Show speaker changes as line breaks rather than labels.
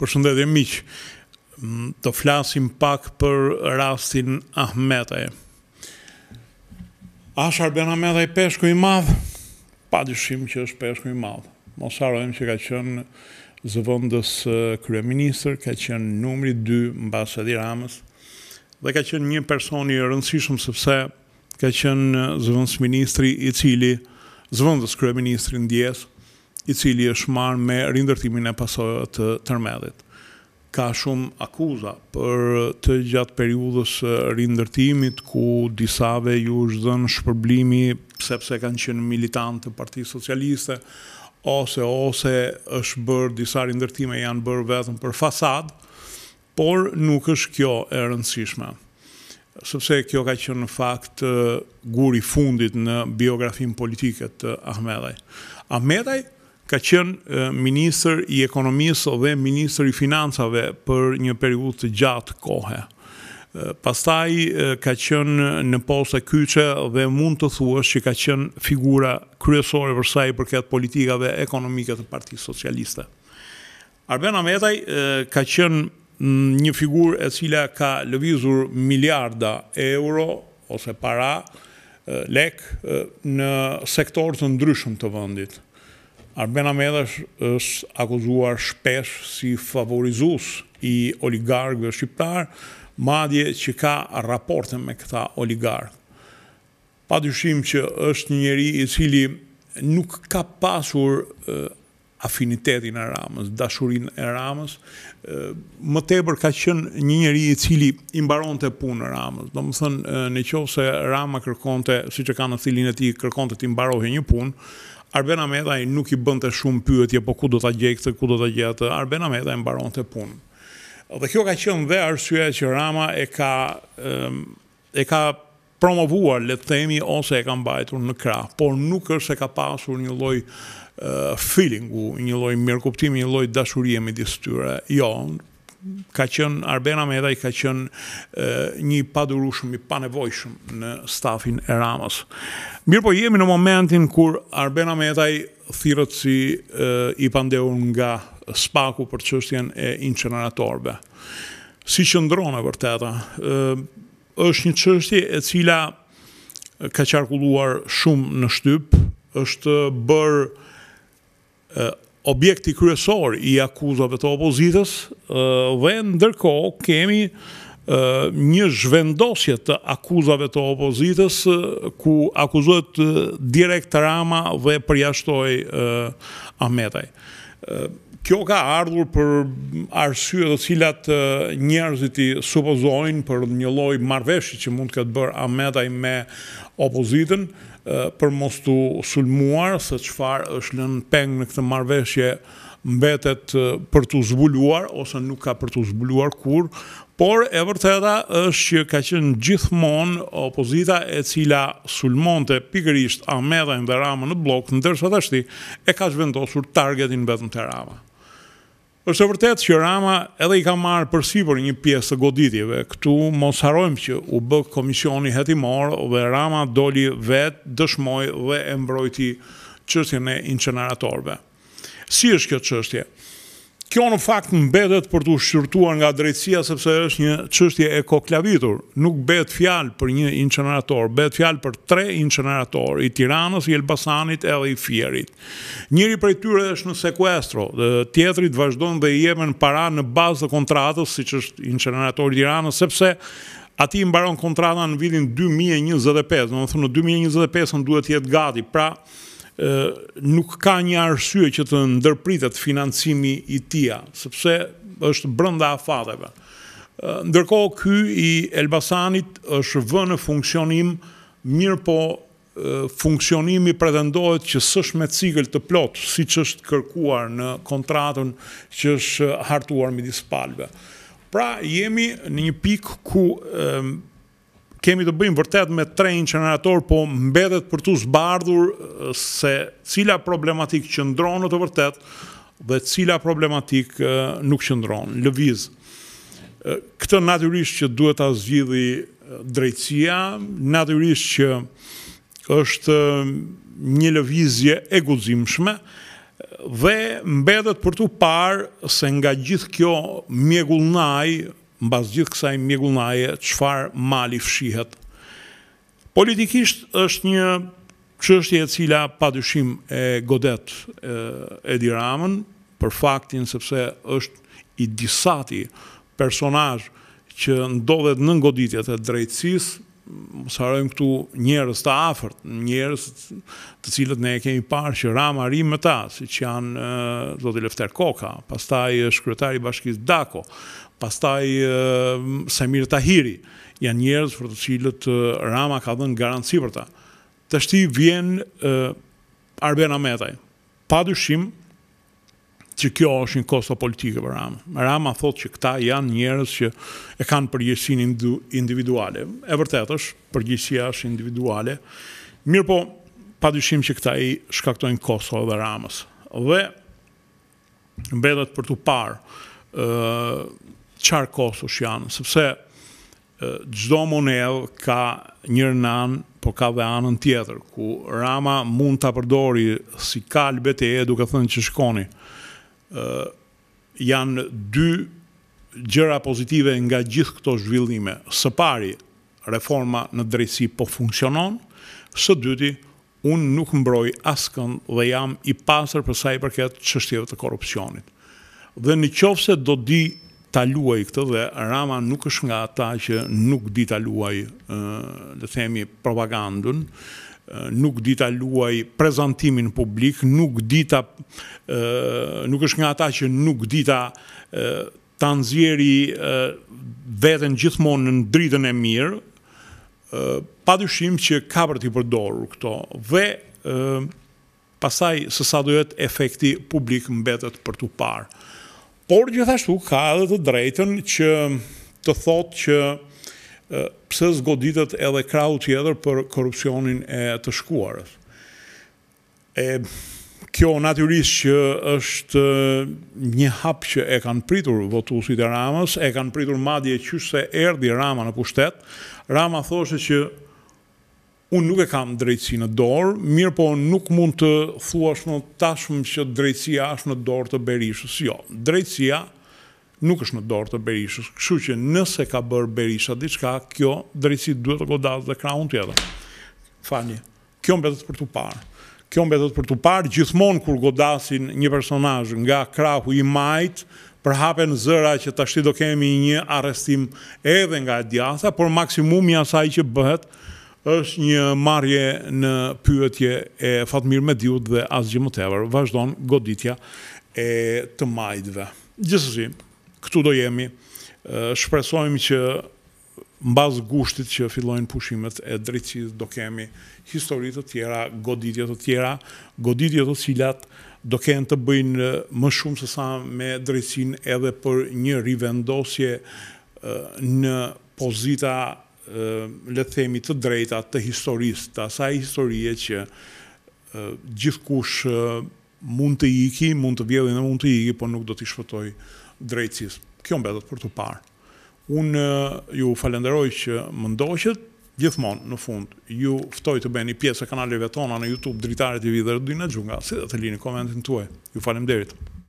Përshëndetje miq. Të flasim pak për rastin Ahmetaj. Ashar Ben Ahmetaj peshku i madh, pa dyshim që është peshku i madh. Mos harojmë që ka qenë zëvendës kryeministër, ka qenë numri 2 mbas Edi Ramës dhe ka qenë një person i rëndësishëm sepse ka qenë zëvendës ministri i cili zëvendës kryeministri diesë i cili është marrë me rindërtimin e pasojave të tërmedit. Ka shumë akuza për të gjatë periudhës rindërtimit ku disave ju është dhënë shpërblimi sepse kanë qenë militantë të Parti Socialiste ose ose është bërë disa rindërtime janë bërë vetëm për fasad, por nuk është kjo e rëndësishme sëpse kjo ka qenë në fakt guri fundit në biografin politiket të Ahmedaj. Ahmedaj ka qenë minister i ekonomisë dhe minister i financave për një periudhë të gjatë kohë. Pastaj ka qenë në posta kyçe dhe mund të thuash që ka qenë figura kryesore për sa i përket politikave ekonomike të Partisë Socialiste. Arben Ametaj ka qenë një figurë e cila ka lëvizur miliarda euro ose para lek në sektor të ndryshëm të vëndit. Arben Ahmed është akuzuar shpesh si favorizus i oligarkëve shqiptar, madje që ka raporte me këta oligarkë. Pa dyshim që është një njeri i cili nuk ka pasur afinitetin e ramës, dashurin e ramës, më tepër ka qënë një njëri i cili imbaron të punë ramës. Do më thënë, në qovë se rama kërkonte, si që ka në cilin e ti kërkonte të imbarohi një punë, Arben Ahmedaj nuk i bënte shumë pyetje, po ku do t'a gjej këtë, ku do t'a gjej atë, Arben Ahmedaj më baron të punë. Dhe kjo ka qënë dhe arsye që Rama e ka, e ka promovuar, le themi, ose e ka mbajtur në krah, por nuk është e ka pasur një loj eh, feelingu, një loj mirëkuptimi, një loj dashurie me disë tyre. Jo, ka qenë Arbena Medaj ka qenë një padurushëm i panevojshëm në stafin e Ramës. Mirë po jemi në momentin kur Arbena Medaj thirrët si e, i pandeur nga spaku për qështjen e inceneratorve. Si që e vërteta, është një qështje e cila ka qarkulluar shumë në shtyp, është bërë objekti kryesor i akuzave të opozitës dhe ndërko kemi një zhvendosje të akuzave të opozitës ku akuzohet direkt Rama dhe përjashtoj Ametaj. Kjo ka ardhur për arsye të cilat njerëzit i supozojnë për një lloj marrëveshje që mund të ketë bërë Ahmetaj me opozitën, për mos të sulmuar se qëfar është lënë peng në këtë marveshje mbetet për të zbuluar ose nuk ka për të zbuluar kur, por e vërteta është që ka qenë gjithmonë opozita e cila sulmonte pikërisht Ahmedajnë dhe Rama në blokë, ndërshë të ashti e ka zhvendosur targetin vetëm të Rama është e vërtet që Rama edhe i ka marrë për sipër një pjesë të goditjeve. Ktu mos harojmë që u b komisioni hetimor dhe Rama doli vetë, dëshmoi dhe e mbrojti çështjen e inceneratorëve. Si është kjo çështje? Kjo në fakt mbetet për të shqyrtuar nga drejtësia sepse është një çështje e koklavitur. Nuk bëhet fjalë për një incenerator, bëhet fjalë për tre incenerator, i Tiranës, i Elbasanit edhe i Fierit. Njëri prej tyre është në sekuestro, dhe tjetri vazhdon dhe i jepen para në bazë të kontratës, siç është incenerator i Tiranës, sepse ati mbaron kontrata në vitin 2025, do të thonë në 2025 duhet të jetë gati. Pra, nuk ka një arsye që të ndërpritet financimi i tia, sepse është brënda afateve. Ndërko, ky i Elbasanit është vë në funksionim, mirë po funksionimi pretendohet që sësh me cikl të plot, si që është kërkuar në kontratën që është hartuar midis palve. Pra, jemi në një pikë ku kemi të bëjmë vërtet me tre inqenerator, po mbedet për tu zbardhur eh, se cila problematik qëndronë të vërtet dhe cila problematik eh, nuk qëndronë, lëviz. Eh, këtë natyrisht që duhet të zgjidhi drejtësia, natyrisht që është një lëvizje e guzimshme, dhe mbedet për të parë se nga gjithë kjo mjegullnaj bazë gjithë kësaj mjegunaje, qëfar mali fshihet. Politikisht është një qështje e cila pa dyshim e godet e, Edi Ramën, për faktin sepse është i disati personaj që ndodhet në ngoditjet e drejtsis, mos harojm këtu njerëz të afërt, njerëz të cilët ne e kemi parë që ram arim me ta, siç janë zoti Lefter Koka, pastaj është kryetari i bashkisë Dako, pastaj Samir Tahiri, janë njerëz për të cilët Rama ka dhënë garanci për ta. Tashti vjen Arben Ametaj. Padyshim që kjo është një kosto politike për Rama. Rama thot që këta janë njërës që e kanë përgjësin individuale. E vërtet është, përgjësia është individuale. Mirë po, pa dyshim që këta i shkaktojnë kosto dhe Ramës. Dhe mbedat për të parë qarë kosto që janë, sëpse gjdo monel ka njërë nanë, por ka dhe anën tjetër, ku Rama mund të apërdori si kalbet e e duke thënë që shkoni, janë dy gjëra pozitive nga gjithë këto zhvillime. Së pari, reforma në drejtësi po funksionon, së dyti, unë nuk mbroj askën dhe jam i pasër për sa i përket çështjeve të korrupsionit. Dhe në qoftë se do di ta luaj këtë dhe Rama nuk është nga ata që nuk di ta luaj, themi propagandën, nuk dita luaj prezantimin publik, nuk dita, nuk është nga ta që nuk dita të anëzjeri vetën gjithmonë në dritën e mirë, pa dyshim që ka për t'i përdoru këto, dhe pasaj së sa efekti publik mbetet për t'u parë. Por gjithashtu ka edhe të drejten që të thot që, pse zgoditet edhe krau tjetër për korupcionin e të shkuarës. E, kjo natyrisht që është një hap që e kanë pritur votusit e Ramës, e kanë pritur madje që se erdi Rama në pushtet, Rama thoshe që unë nuk e kam drejtësi në dorë, mirë po nuk mund të thuash në tashmë që drejtësia është në dorë të berishës, jo, drejtësia nuk është në dorë të Berishës, këshu që nëse ka bërë Berisha diçka, kjo drejtësit duhet të godatë dhe kraun tjetër. Fani, kjo mbetet për të parë. Kjo mbetet për të parë, gjithmonë kur godasin një personaj nga krahu i majtë, për hapen zëra që të ashti do kemi një arrestim edhe nga djatha, por maksimum një asaj që bëhet është një marje në pyetje e Fatmir Mediut dhe asgjë më Vazhdon goditja e të majtëve. Gjësësim, këtu do jemi, shpresojmë që në bazë gushtit që fillojnë pushimet e drejtësit, do kemi historitë të tjera, goditjet të tjera, goditjet të cilat do kenë të bëjnë më shumë se sa me drejtësin edhe për një rivendosje në pozita lethemi të drejta të historisë, të asaj historie që gjithë kush mund të iki, mund të vjedhin e mund të iki, po nuk do të shpëtoj drejtësis. Kjo mbetët për të parë. Unë ju falenderoj që më ndoqët, gjithmonë në fund, ju ftoj të bëni pjesë e kanaleve tona në Youtube, dritarit i vidhër, dhe dhe dhe dhe të dhe komentin dhe Ju dhe dhe